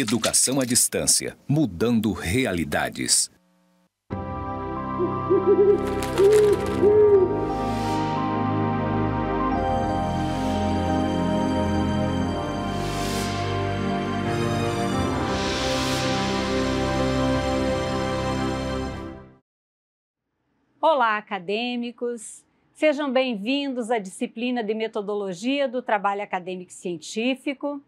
Educação à distância, mudando realidades. Olá, acadêmicos! Sejam bem-vindos à disciplina de Metodologia do Trabalho Acadêmico Científico.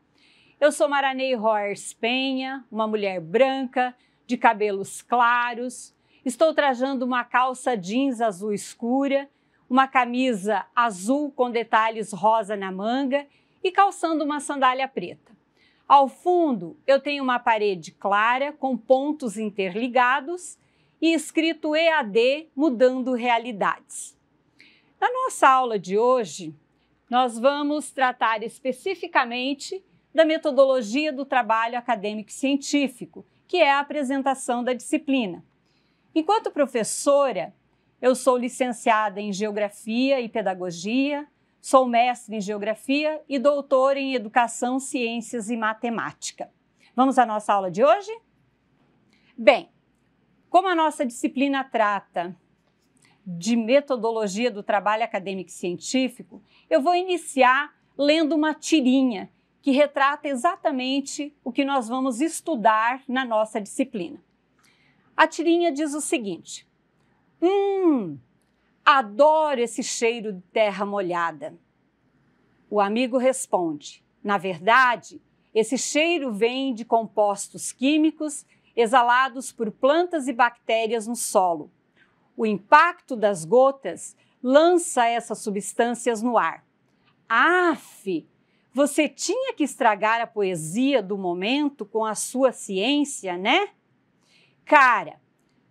Eu sou Maranei Roers Penha, uma mulher branca, de cabelos claros. Estou trajando uma calça jeans azul escura, uma camisa azul com detalhes rosa na manga e calçando uma sandália preta. Ao fundo, eu tenho uma parede clara com pontos interligados e escrito EAD Mudando Realidades. Na nossa aula de hoje, nós vamos tratar especificamente da metodologia do trabalho acadêmico científico, que é a apresentação da disciplina. Enquanto professora, eu sou licenciada em Geografia e Pedagogia, sou mestre em Geografia e doutora em Educação, Ciências e Matemática. Vamos à nossa aula de hoje? Bem, como a nossa disciplina trata de metodologia do trabalho acadêmico científico, eu vou iniciar lendo uma tirinha que retrata exatamente o que nós vamos estudar na nossa disciplina. A tirinha diz o seguinte: Hum, adoro esse cheiro de terra molhada. O amigo responde: Na verdade, esse cheiro vem de compostos químicos exalados por plantas e bactérias no solo. O impacto das gotas lança essas substâncias no ar. Aff, você tinha que estragar a poesia do momento com a sua ciência, né? Cara,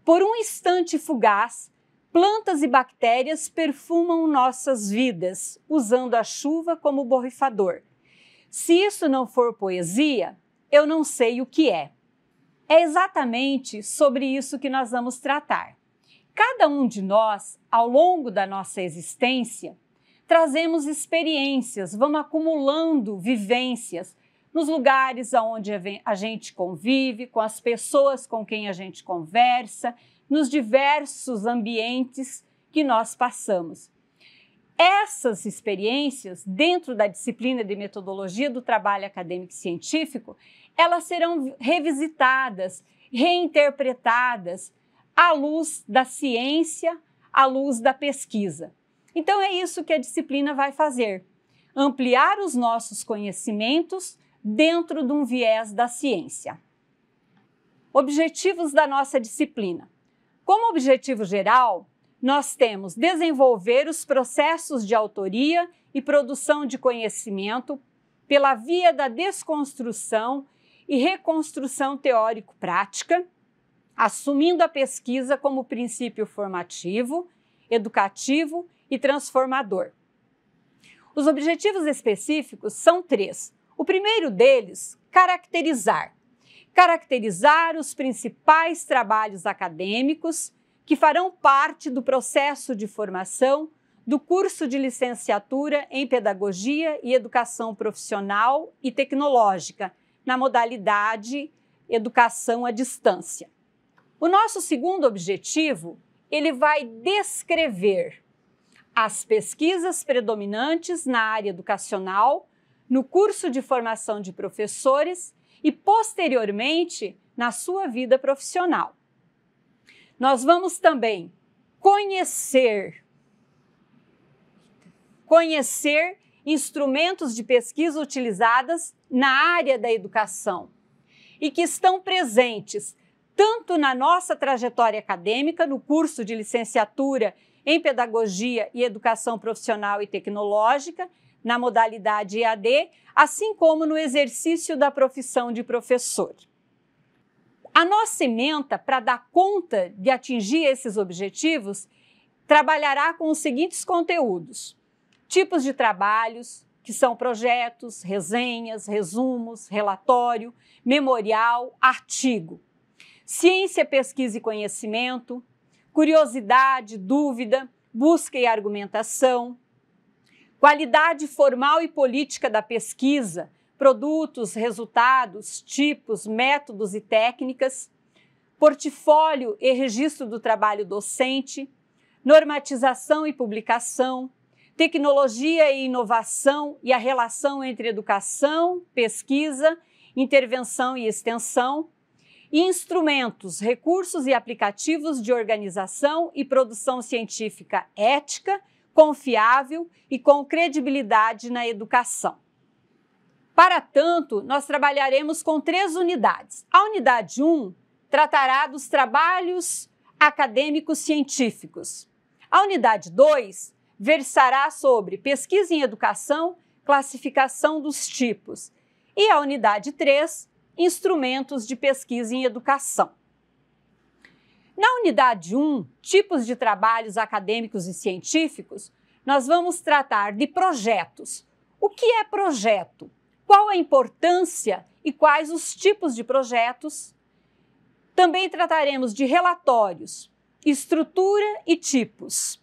por um instante fugaz, plantas e bactérias perfumam nossas vidas, usando a chuva como borrifador. Se isso não for poesia, eu não sei o que é. É exatamente sobre isso que nós vamos tratar. Cada um de nós, ao longo da nossa existência, trazemos experiências, vamos acumulando vivências nos lugares onde a gente convive, com as pessoas com quem a gente conversa, nos diversos ambientes que nós passamos. Essas experiências, dentro da disciplina de metodologia do trabalho acadêmico científico, elas serão revisitadas, reinterpretadas à luz da ciência, à luz da pesquisa. Então é isso que a disciplina vai fazer: ampliar os nossos conhecimentos dentro de um viés da ciência. Objetivos da nossa disciplina. Como objetivo geral, nós temos desenvolver os processos de autoria e produção de conhecimento pela via da desconstrução e reconstrução teórico-prática, assumindo a pesquisa como princípio formativo, educativo e transformador. Os objetivos específicos são três. O primeiro deles, caracterizar. Caracterizar os principais trabalhos acadêmicos que farão parte do processo de formação do curso de licenciatura em Pedagogia e Educação Profissional e Tecnológica, na modalidade Educação à Distância. O nosso segundo objetivo, ele vai descrever as pesquisas predominantes na área educacional, no curso de formação de professores e, posteriormente, na sua vida profissional. Nós vamos também conhecer conhecer instrumentos de pesquisa utilizadas na área da educação e que estão presentes tanto na nossa trajetória acadêmica, no curso de licenciatura em Pedagogia e Educação Profissional e Tecnológica, na modalidade EAD, assim como no exercício da profissão de professor. A nossa ementa, para dar conta de atingir esses objetivos, trabalhará com os seguintes conteúdos: tipos de trabalhos, que são projetos, resenhas, resumos, relatório, memorial, artigo. Ciência, pesquisa e conhecimento, curiosidade, dúvida, busca e argumentação, qualidade formal e política da pesquisa, produtos, resultados, tipos, métodos e técnicas, portfólio e registro do trabalho docente, normatização e publicação, tecnologia e inovação e a relação entre educação, pesquisa, intervenção e extensão, instrumentos, recursos e aplicativos de organização e produção científica ética, confiável e com credibilidade na educação. Para tanto, nós trabalharemos com três unidades. A unidade 1 tratará dos trabalhos acadêmicos científicos. A unidade 2 versará sobre pesquisa em educação, classificação dos tipos. E a unidade 3 instrumentos de pesquisa em educação. Na unidade 1, tipos de trabalhos acadêmicos e científicos, nós vamos tratar de projetos. O que é projeto? Qual a importância e quais os tipos de projetos? Também trataremos de relatórios, estrutura e tipos.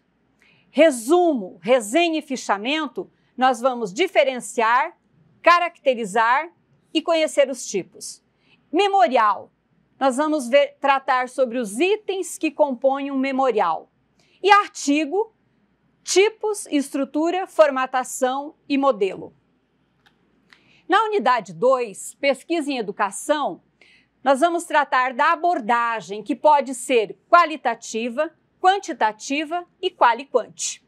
Resumo, resenha e fichamento, nós vamos diferenciar, caracterizar e conhecer os tipos. Memorial. Nós vamos ver, tratar sobre os itens que compõem um memorial. E artigo, tipos, estrutura, formatação e modelo. Na unidade 2, pesquisa em educação, nós vamos tratar da abordagem que pode ser qualitativa, quantitativa e qualiquante.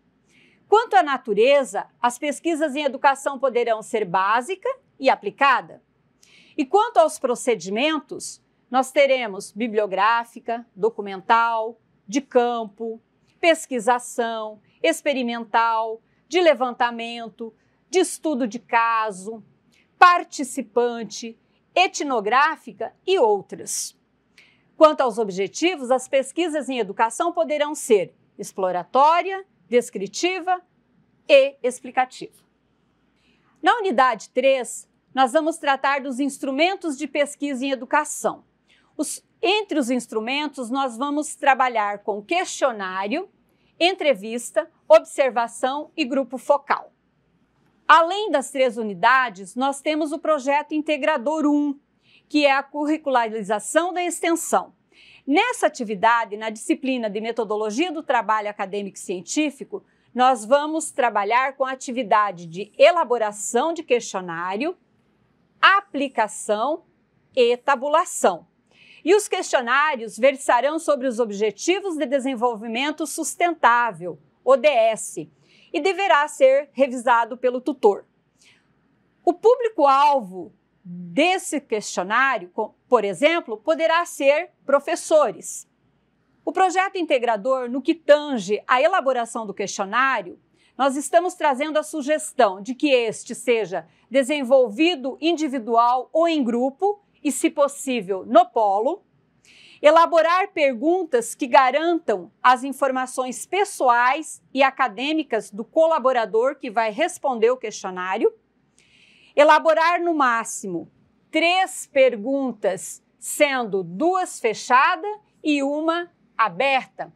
Quanto à natureza, as pesquisas em educação poderão ser básica e aplicada, e quanto aos procedimentos, nós teremos bibliográfica, documental, de campo, pesquisação, experimental, de levantamento, de estudo de caso, participante, etnográfica e outras. Quanto aos objetivos, as pesquisas em educação poderão ser exploratória, descritiva e explicativa. Na unidade 3, nós vamos tratar dos instrumentos de pesquisa em educação. Os, entre os instrumentos, nós vamos trabalhar com questionário, entrevista, observação e grupo focal. Além das três unidades, nós temos o projeto Integrador 1, que é a curricularização da extensão. Nessa atividade, na disciplina de metodologia do trabalho acadêmico científico, nós vamos trabalhar com a atividade de elaboração de questionário, aplicação e tabulação. E os questionários versarão sobre os Objetivos de Desenvolvimento Sustentável, ODS, e deverá ser revisado pelo tutor. O público-alvo desse questionário, por exemplo, poderá ser professores. O projeto integrador, no que tange à elaboração do questionário, nós estamos trazendo a sugestão de que este seja desenvolvido individual ou em grupo e, se possível, no polo. Elaborar perguntas que garantam as informações pessoais e acadêmicas do colaborador que vai responder o questionário. Elaborar, no máximo, três perguntas, sendo duas fechadas e uma aberta,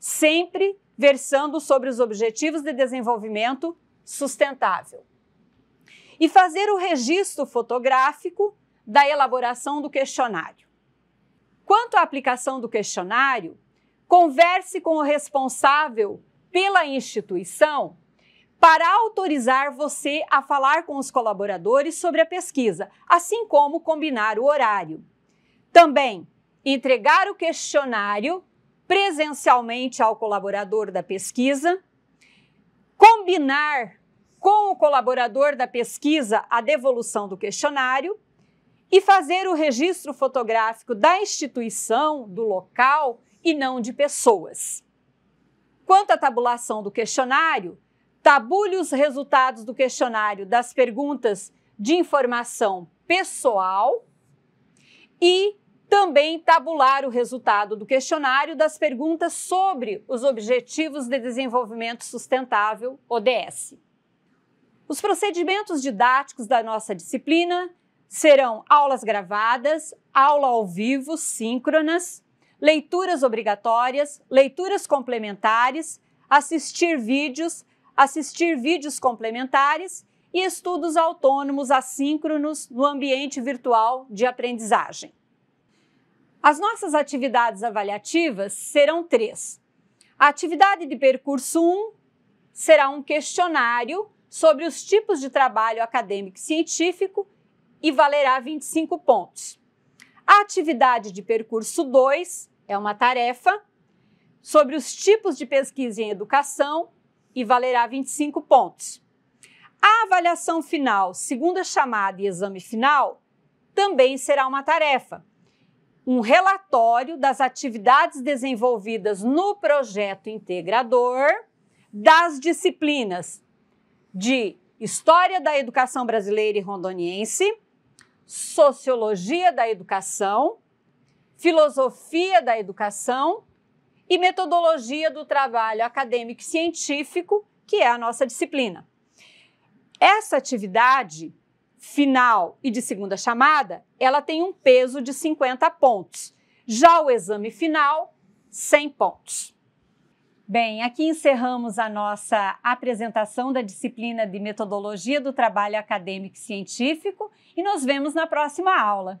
sempre versando sobre os Objetivos de Desenvolvimento Sustentável. E fazer o registro fotográfico da elaboração do questionário. Quanto à aplicação do questionário, converse com o responsável pela instituição para autorizar você a falar com os colaboradores sobre a pesquisa, assim como combinar o horário. Também entregar o questionário presencialmente ao colaborador da pesquisa, combinar com o colaborador da pesquisa a devolução do questionário e fazer o registro fotográfico da instituição, do local e não de pessoas. Quanto à tabulação do questionário, tabule os resultados do questionário das perguntas de informação pessoal e também tabular o resultado do questionário das perguntas sobre os Objetivos de Desenvolvimento Sustentável, ODS. Os procedimentos didáticos da nossa disciplina serão aulas gravadas, aula ao vivo, síncronas, leituras obrigatórias, leituras complementares, assistir vídeos, assistir vídeos complementares e estudos autônomos assíncronos no ambiente virtual de aprendizagem. As nossas atividades avaliativas serão três. A atividade de percurso 1 será um questionário sobre os tipos de trabalho acadêmico e científico e valerá 25 pontos. A atividade de percurso 2 é uma tarefa sobre os tipos de pesquisa em educação e valerá 25 pontos. A avaliação final, segunda chamada e exame final também será uma tarefa um relatório das atividades desenvolvidas no projeto integrador das disciplinas de História da Educação Brasileira e Rondoniense, Sociologia da Educação, Filosofia da Educação e Metodologia do Trabalho Acadêmico e Científico, que é a nossa disciplina. Essa atividade final e de segunda chamada, ela tem um peso de 50 pontos. Já o exame final, 100 pontos. Bem, aqui encerramos a nossa apresentação da disciplina de Metodologia do Trabalho Acadêmico e Científico e nos vemos na próxima aula.